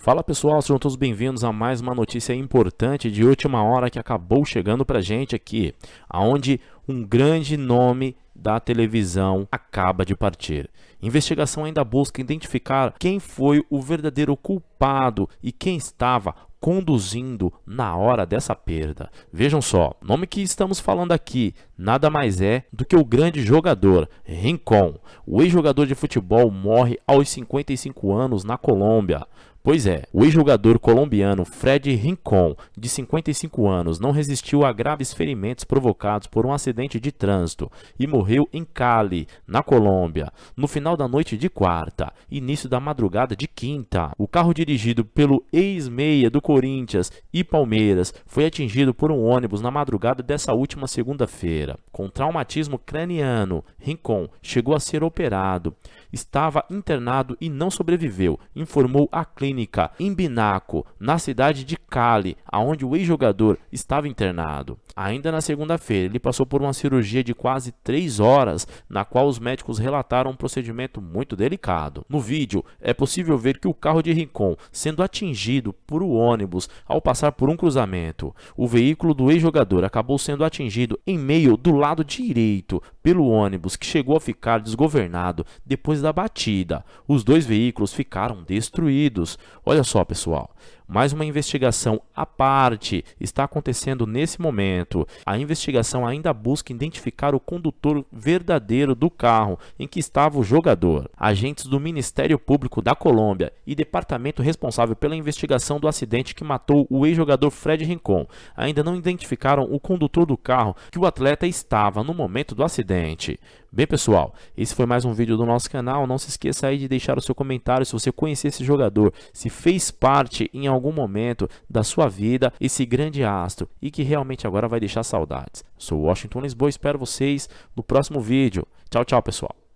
Fala pessoal, sejam todos bem-vindos a mais uma notícia importante de última hora que acabou chegando pra gente aqui, aonde um grande nome da televisão acaba de partir. Investigação ainda busca identificar quem foi o verdadeiro culpado e quem estava conduzindo na hora dessa perda. Vejam só, nome que estamos falando aqui nada mais é do que o grande jogador Rincon. O ex-jogador de futebol morre aos 55 anos na Colômbia. Pois é, o ex-jogador colombiano Fred Rincon, de 55 anos, não resistiu a graves ferimentos provocados por um acidente de trânsito e morreu em Cali, na Colômbia, no final da noite de quarta, início da madrugada de quinta. O carro dirigido pelo ex-meia do Corinthians e Palmeiras foi atingido por um ônibus na madrugada dessa última segunda-feira com traumatismo craniano, Rincon chegou a ser operado estava internado e não sobreviveu, informou a clínica em Binaco, na cidade de Cali, aonde o ex-jogador estava internado. Ainda na segunda-feira, ele passou por uma cirurgia de quase 3 horas, na qual os médicos relataram um procedimento muito delicado. No vídeo, é possível ver que o carro de Rincon sendo atingido por um ônibus ao passar por um cruzamento. O veículo do ex-jogador acabou sendo atingido em meio do lado direito pelo ônibus, que chegou a ficar desgovernado depois depois da batida. Os dois veículos ficaram destruídos. Olha só, pessoal mas uma investigação à parte está acontecendo nesse momento. A investigação ainda busca identificar o condutor verdadeiro do carro em que estava o jogador. Agentes do Ministério Público da Colômbia e departamento responsável pela investigação do acidente que matou o ex-jogador Fred Rincon ainda não identificaram o condutor do carro que o atleta estava no momento do acidente. Bem pessoal, esse foi mais um vídeo do nosso canal, não se esqueça aí de deixar o seu comentário se você conhecia esse jogador, se fez parte em algum algum momento da sua vida esse grande astro e que realmente agora vai deixar saudades. Sou Washington Lisboa, espero vocês no próximo vídeo. Tchau, tchau, pessoal.